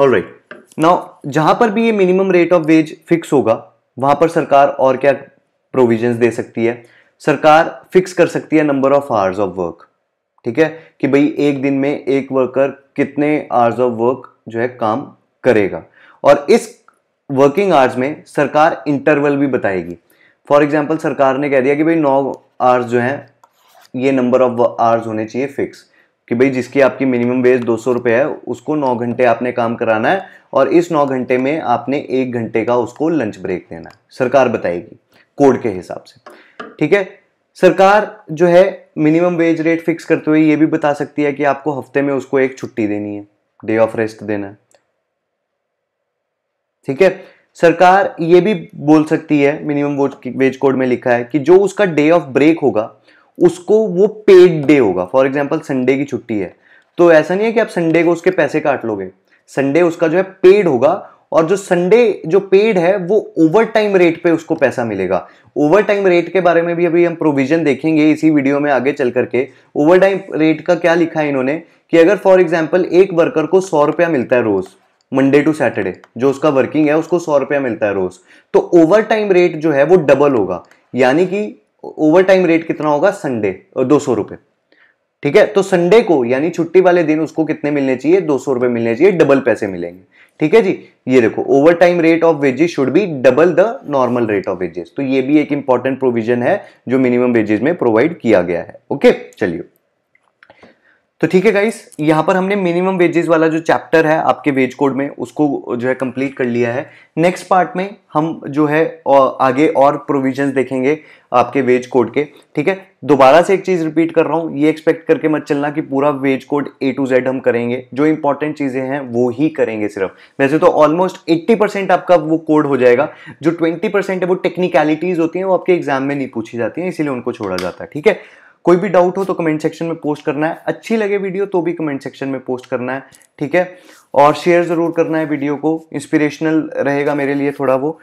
ऑल राइट नाउ जहां पर भी ये minimum rate of wage fix होगा वहां पर सरकार और क्या प्रोविजंस दे सकती है सरकार फिक्स कर सकती है number of hours of work ठीक है कि भाई एक दिन में एक वर्कर कितने आवर्स ऑफ वर्क जो है काम करेगा और इस वर्किंग आवर्स में सरकार इंटरवल भी बताएगी फॉर एग्जाम्पल सरकार ने कह दिया कि भाई नौ आवर्स जो है ये नंबर ऑफ आवर्स होने चाहिए फिक्स कि भाई जिसकी आपकी मिनिमम वेज दो सौ रुपये है उसको नौ घंटे आपने काम कराना है और इस नौ घंटे में आपने एक घंटे का उसको लंच ब्रेक देना है सरकार बताएगी कोड के हिसाब से ठीक है सरकार जो है मिनिमम वेज रेट फिक्स करते हुए ये भी बता सकती है कि आपको हफ्ते में उसको एक छुट्टी देनी है डे ऑफ रेस्ट देना है ठीक है सरकार ये भी बोल सकती है मिनिमम वेज कोड में लिखा है कि जो उसका डे ऑफ ब्रेक होगा उसको वो पेड डे होगा फॉर एग्जाम्पल संडे की छुट्टी है तो ऐसा नहीं है कि आप संडे को उसके पैसे काट लोगे संडे उसका जो है पेड होगा और जो संडे जो पेड है वो ओवर टाइम रेट पे उसको पैसा मिलेगा ओवर टाइम रेट के बारे में भी अभी हम प्रोविजन देखेंगे इसी वीडियो में आगे चल करके ओवर टाइम रेट का क्या लिखा है इन्होंने कि अगर फॉर एग्जाम्पल एक वर्कर को सौ रुपया मिलता है रोज़ मंडे टू सैटरडे जो उसका वर्किंग है उसको सौ रुपया मिलता है रोज तो ओवर टाइम रेट जो है वो डबल होगा यानी कि ओवर टाइम रेट कितना होगा संडे दो सौ रुपये ठीक है तो संडे को यानी छुट्टी वाले दिन उसको कितने मिलने चाहिए दो सौ रुपये मिलने चाहिए डबल पैसे मिलेंगे ठीक है जी ये देखो overtime rate of wages should be double the normal rate of wages तो ये भी एक इंपॉर्टेंट प्रोविजन है जो मिनिमम वेजेस में प्रोवाइड किया गया है ओके चलिए तो ठीक है गाइस यहाँ पर हमने मिनिमम वेजेस वाला जो चैप्टर है आपके वेज कोड में उसको जो है कंप्लीट कर लिया है नेक्स्ट पार्ट में हम जो है आगे और प्रोविजंस देखेंगे आपके वेज कोड के ठीक है दोबारा से एक चीज़ रिपीट कर रहा हूँ ये एक्सपेक्ट करके मत चलना कि पूरा wage code A to Z हम करेंगे जो इंपॉर्टेंट चीज़ें हैं वो ही करेंगे सिर्फ वैसे तो ऑलमोस्ट 80 परसेंट आपका वो कोड हो जाएगा जो 20 परसेंट है वो टेक्निकलिटीज़ होती हैं वो आपके एग्जाम में नहीं पूछी जाती हैं इसीलिए उनको छोड़ा जाता है ठीक है कोई भी डाउट हो तो कमेंट सेक्शन में पोस्ट करना है अच्छी लगे वीडियो तो भी कमेंट सेक्शन में पोस्ट करना है ठीक है और शेयर ज़रूर करना है वीडियो को इंस्पिरेशनल रहेगा मेरे लिए थोड़ा वो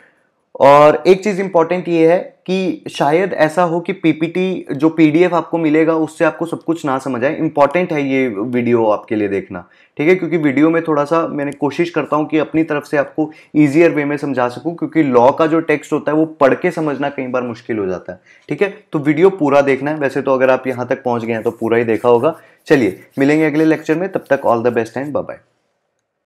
और एक चीज़ इंपॉर्टेंट ये है कि शायद ऐसा हो कि पीपीटी जो पीडीएफ आपको मिलेगा उससे आपको सब कुछ ना समझ आए इंपॉर्टेंट है ये वीडियो आपके लिए देखना ठीक है क्योंकि वीडियो में थोड़ा सा मैंने कोशिश करता हूँ कि अपनी तरफ से आपको ईजियर वे में समझा सकूँ क्योंकि लॉ का जो टेक्स्ट होता है वो पढ़ के समझना कई बार मुश्किल हो जाता है ठीक है तो वीडियो पूरा देखना है वैसे तो अगर आप यहाँ तक पहुँच गए हैं तो पूरा ही देखा होगा चलिए मिलेंगे अगले लेक्चर में तब तक all the best and bye